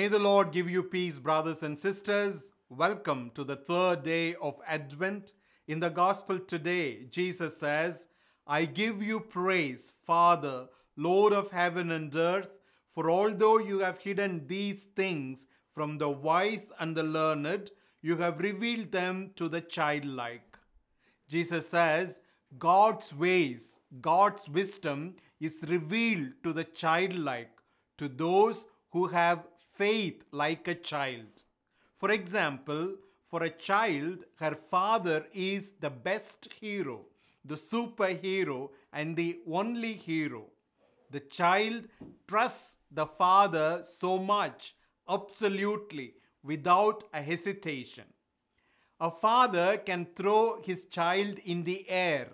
May the Lord give you peace, brothers and sisters. Welcome to the third day of Advent. In the Gospel today, Jesus says, I give you praise, Father, Lord of heaven and earth, for although you have hidden these things from the wise and the learned, you have revealed them to the childlike. Jesus says, God's ways, God's wisdom is revealed to the childlike, to those who have faith like a child. For example, for a child, her father is the best hero, the superhero, and the only hero. The child trusts the father so much, absolutely, without a hesitation. A father can throw his child in the air,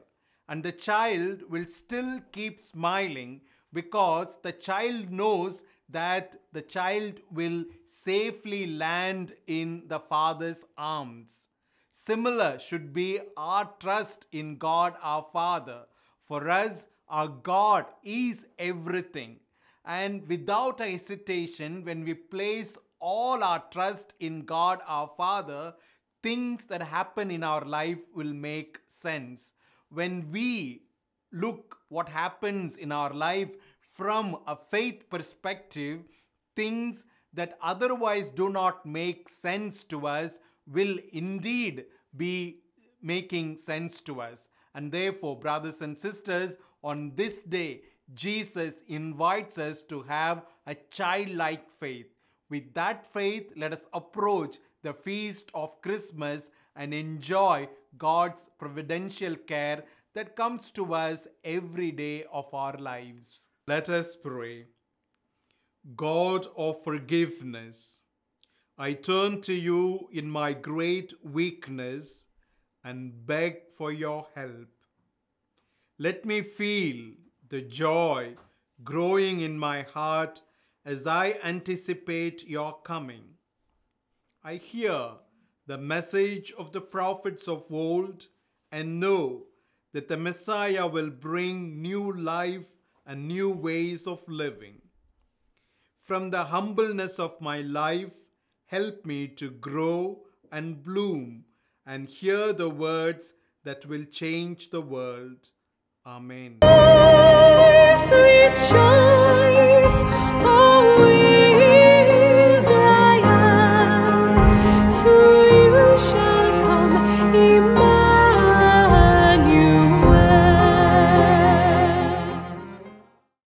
and the child will still keep smiling because the child knows that the child will safely land in the father's arms. Similar should be our trust in God our Father. For us, our God is everything. And without hesitation, when we place all our trust in God our Father, things that happen in our life will make sense. When we look what happens in our life from a faith perspective, things that otherwise do not make sense to us will indeed be making sense to us. And therefore, brothers and sisters, on this day, Jesus invites us to have a childlike faith. With that faith, let us approach the feast of Christmas and enjoy God's providential care that comes to us every day of our lives. Let us pray. God of forgiveness, I turn to you in my great weakness and beg for your help. Let me feel the joy growing in my heart as I anticipate your coming. I hear the message of the prophets of old and know that the Messiah will bring new life and new ways of living. From the humbleness of my life, help me to grow and bloom and hear the words that will change the world. Amen.